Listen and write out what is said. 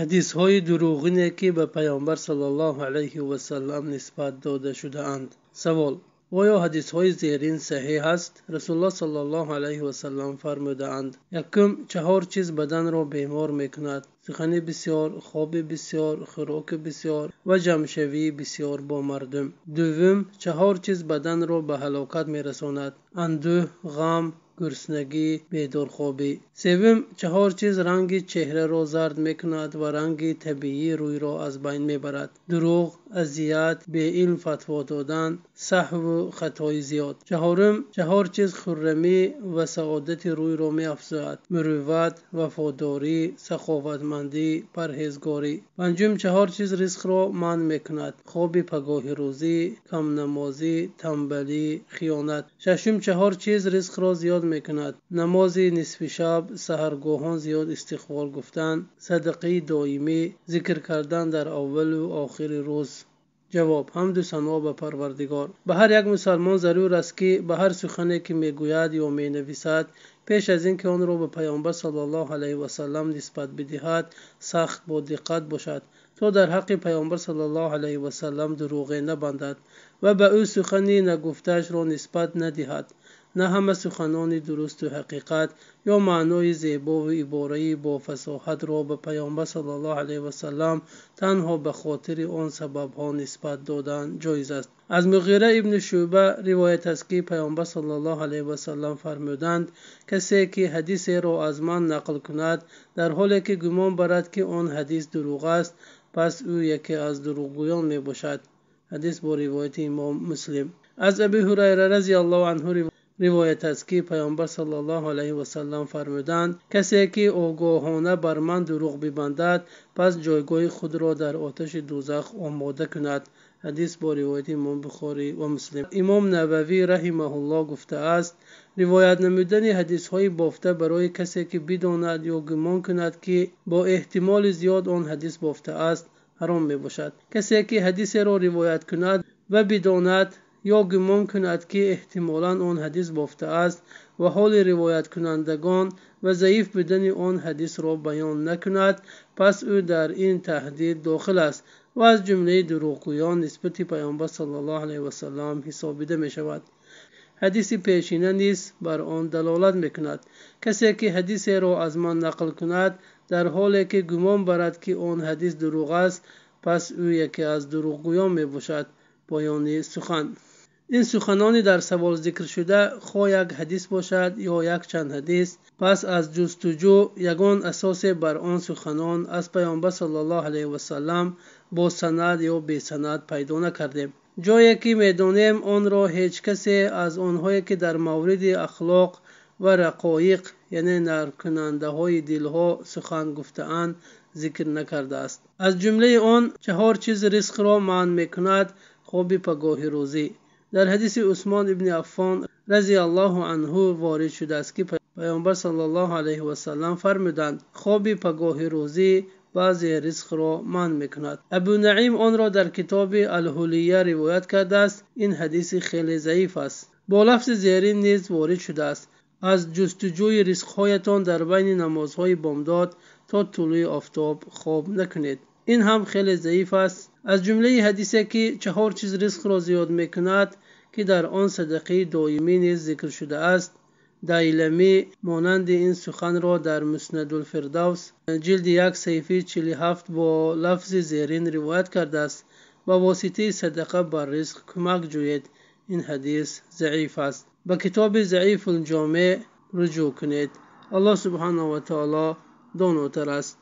ҳадисҳои дуруғине ки ба паёмбар ссалам нисбат дода шудаанд савол оё ҳадисҳои зерин саҳеҳ аст расулл сам фармудаанд якум чаҳор чиз баданро бемор мекунад сухани бисёр хоби бисёр хӯроки бисёр ва ҷамъшавии бисёр бо мардум дуввум чаҳор чиз баданро ба ҳалокат мерасонад андӯҳ ғам гурснагӣ бедорхобӣ севум чаҳор чиз ранги чеҳраро зард мекунад ва ранги табиӣ рӯйро аз байн мебарад дурӯғ азият беилм фатво додан саҳву хатои зиёд чаҳорум чаҳор чиз хӯррамӣ ва саодати рӯйро меафзояд мурувват вафодорӣ саховатмандӣ парҳезгорӣ панҷум чаҳор чиз ризқро манъ мекунад хоби пагоҳирӯзӣ камнамозӣ тамбалӣ хиёнат шашум чаҳор чиз ризқро зиёд мекунад намози нисфишаб саҳаргоҳон зиёд истиғфор гуфтан садақаи доимӣ зикр кардан дар аввалу охири рӯз ҷавоб ҳамду сано ба парвардигор ба ҳар як мусалмон зарур аст ки ба ҳар сухане ки мегӯяд ё менависад пеш аз ин ки онро ба паёмбар с м нисбат бидиҳад сахт бодиққат бошад то дар ҳаққи паёмбар с дуруғе набандад ва ба ӯ сухани нагуфтаашро нисбат надиҳад на ҳама суханони дурусту ҳақиқат ё маънои зебову ибораи бофасоҳатро ба паёмбар сл васалам танҳо ба хотири он сабабҳо нисбат додан ҷоиз аст аз муғира ибну шӯъба ривоят аст ки паёмбар сл васалам фармуданд касе ки ҳадисеро аз ман нақл кунад дар ҳоле ки гумон барад ки он ҳадис дуруғ аст пас ӯ яке аз дуруғгӯён мебошад ҳадис бо ривояти имом муслим аз аби ҳурайра разил анҳу ривоят аст ки паёмбар сал аллоҳ алайҳи васаллам фармуданд касе ки огоҳона бар ман дурӯғ бибандад пас ҷойгоҳи худро дар оташи дузах омода кунад ҳадис бо ривояти имом бухорӣ ва муслим имом нававӣ раҳимаҳулло гуфтааст ривоят намудани ҳадисҳои бофта барои касе ки бидонад ё гумон кунад ки бо эҳтимоли зиёд он ҳадис бофтааст ҳаром мебошад касе ки ҳадисеро ривоят кунад ва бидонад ё гумон кунад ки эҳтимолан он ҳадис бофтааст ва ҳоли ривояткунандагон ва заиф будани он ҳадисро баён накунад пас ӯ дар ин таҳдид дохил аст ва аз ҷумлаи дуруғгӯён нисбати паёмбар сал л васалам ҳисобида мешавад ҳадиси пешина низ бар он далолат мекунад касе ки ҳадисеро аз ман нақл кунад дар ҳоле ки гумон барад ки он ҳадис дуруғ аст пас ӯ яке аз дуруғгӯён мебошад поёни суханд ин суханони дар савол зикршуда хо як ҳадис бошад ё як чанд ҳадис пас аз ҷустуҷӯ ягон асосе бар он суханон аз паёнба сал ал васалам бо санад ё бесанад пайдо накардем ҷое ки медонем онро ҳеҷ касе аз онҳое ки дар мавриди ахлоқ ва рақоиқ яъне наркунандаҳои дилҳо сухан гуфтаанд зикр накардааст аз ҷумлаи он чаҳор чиз ризқро манъ мекунад хоби пагоҳи рӯзӣ дар ҳадиси усмон ибни аффон разияллоҳу анҳу ворид шудааст ки паёмбар салаллоҳу алайҳи васалам фармуданд хоби пагоҳи рӯзӣ баъзе ризқро манъ мекунад абу наим онро дар китоби алҳулия ривоят кардааст ин ҳадиси хеле заиф аст бо лафзи зерин низ ворид шудааст аз ҷустуҷӯи ризқҳоятон дар байни намозҳои бомдод то тулӯи офтоб хоб накунед ин ҳам хеле заиф аст аз ҷумлаи ҳадисе ки чаҳор чиз ризқро зиёд мекунад ки дар он садақаи доимӣ низ зикр шудааст дайлами монанди ин суханро дар муснадулфирдавс ҷилди як саҳифи чили ҳафт бо лафзи зерин ривоят кардааст ба воситаи садақа бар ризқ кӯмак ҷӯед ин ҳадис заиф аст ба китоби заифулҷомеъ руҷӯъ кунед аллоҳ субҳанаҳу ва таоло донотар аст